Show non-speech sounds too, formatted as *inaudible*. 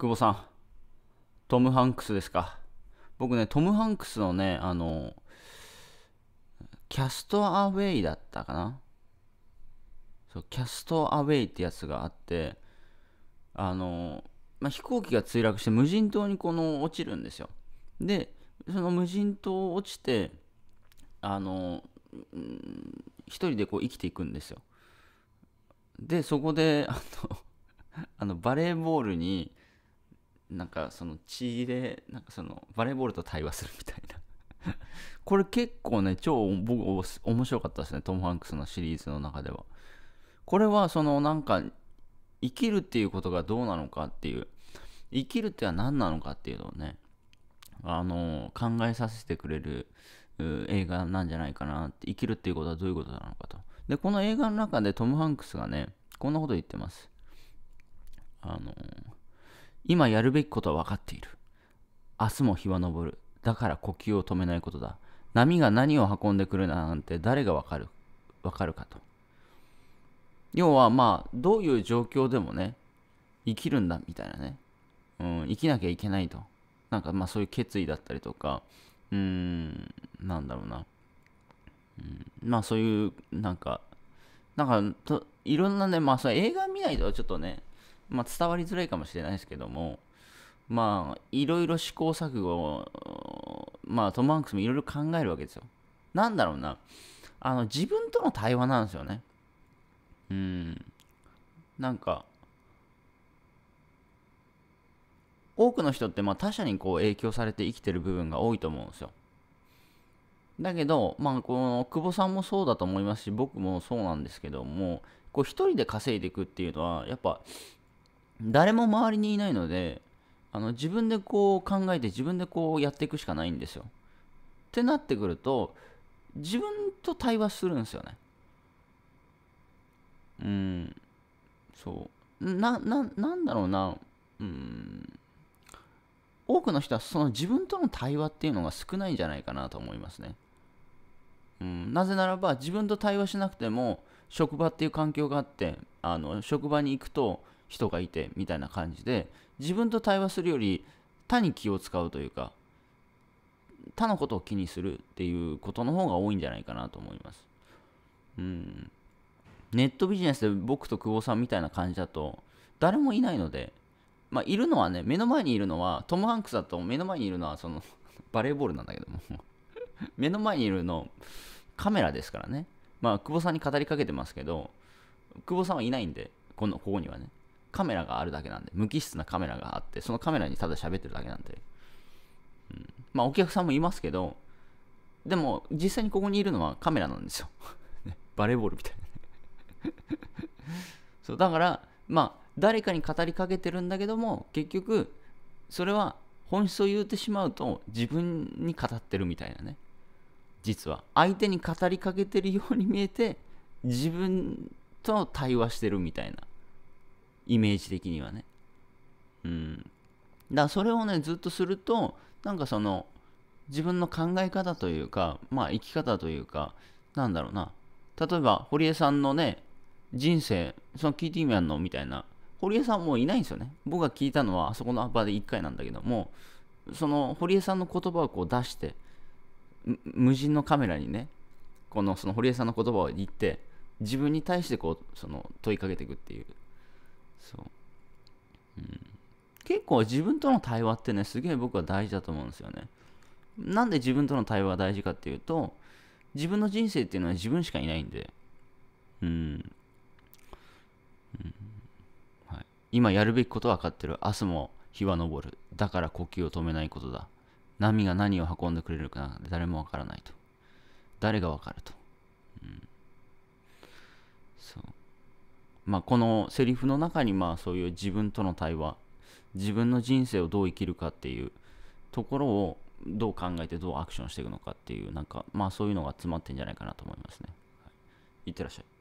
久保さん、トム・ハンクスですか。僕ね、トム・ハンクスのね、あの、キャストアウェイだったかなそう、キャストアウェイってやつがあって、あの、まあ、飛行機が墜落して無人島にこの落ちるんですよ。で、その無人島落ちて、あの、うん、一人でこう生きていくんですよ。で、そこで、あの、あのバレーボールになんかその血でなんかそのバレーボールと対話するみたいな *laughs* これ結構ね超僕面白かったですねトム・ハンクスのシリーズの中ではこれはそのなんか生きるっていうことがどうなのかっていう生きるっては何なのかっていうのをねあの考えさせてくれる映画なんじゃないかなって生きるっていうことはどういうことなのかとでこの映画の中でトム・ハンクスがねこんなこと言ってますあのー今やるべきことは分かっている。明日も日は昇る。だから呼吸を止めないことだ。波が何を運んでくるなんて誰が分かる分かるかと。要はまあ、どういう状況でもね、生きるんだみたいなね。うん、生きなきゃいけないと。なんかまあそういう決意だったりとか、うーん、なんだろうな。うん、まあそういう、なんか、なんかいろんなね、まあそ映画見ないとちょっとね、まあ、伝わりづらいかもしれないですけどもまあいろいろ試行錯誤まあトム・ハンクスもいろいろ考えるわけですよなんだろうなあの自分との対話なんですよねうんなんか多くの人ってまあ他者にこう影響されて生きてる部分が多いと思うんですよだけど、まあ、この久保さんもそうだと思いますし僕もそうなんですけどもこう一人で稼いでいくっていうのはやっぱ誰も周りにいないのであの自分でこう考えて自分でこうやっていくしかないんですよ。ってなってくると自分と対話するんですよね。うんそうなななんだろうなうん多くの人はその自分との対話っていうのが少ないんじゃないかなと思いますね。うん、なぜならば自分と対話しなくても職場っていう環境があってあの職場に行くと人がいてみたいな感じで自分と対話するより他に気を使うというか他のことを気にするっていうことの方が多いんじゃないかなと思います。うん、ネットビジネスで僕と久保さんみたいな感じだと誰もいないので、まあ、いるのはね目の前にいるのはトム・ハンクスだと目の前にいるのはその *laughs* バレーボールなんだけども *laughs* 目の前にいるのカメラですからねまあ久保さんに語りかけてますけど久保さんはいないんでこのここにはねカメラがあるだけなんで、無機質なカメラがあって、そのカメラにただ喋ってるだけなんで。うん、まあ、お客さんもいますけど、でも、実際にここにいるのはカメラなんですよ。*laughs* ね、バレーボールみたいな、ね *laughs* そう、だから、まあ、誰かに語りかけてるんだけども、結局、それは本質を言うてしまうと、自分に語ってるみたいなね。実は、相手に語りかけてるように見えて、自分と対話してるみたいな。イメージ的にはねうんだからそれをねずっとするとなんかその自分の考え方というかまあ生き方というかなんだろうな例えば堀江さんのね人生その聞いてみやんのみたいな堀江さんもういないんですよね僕が聞いたのはあそこの場で1回なんだけどもその堀江さんの言葉をこう出して無人のカメラにねこのその堀江さんの言葉を言って自分に対してこうその問いかけていくっていうそう、うん、結構自分との対話ってねすげえ僕は大事だと思うんですよねなんで自分との対話が大事かっていうと自分の人生っていうのは自分しかいないんでうん、うんはい、今やるべきことは分かってる明日も日は昇るだから呼吸を止めないことだ波が何を運んでくれるかなんて誰も分からないと誰が分かるとまあ、このセリフの中にまあそういう自分との対話自分の人生をどう生きるかっていうところをどう考えてどうアクションしていくのかっていうなんかまあそういうのが詰まってんじゃないかなと思いますね。はい、いってらっしゃい。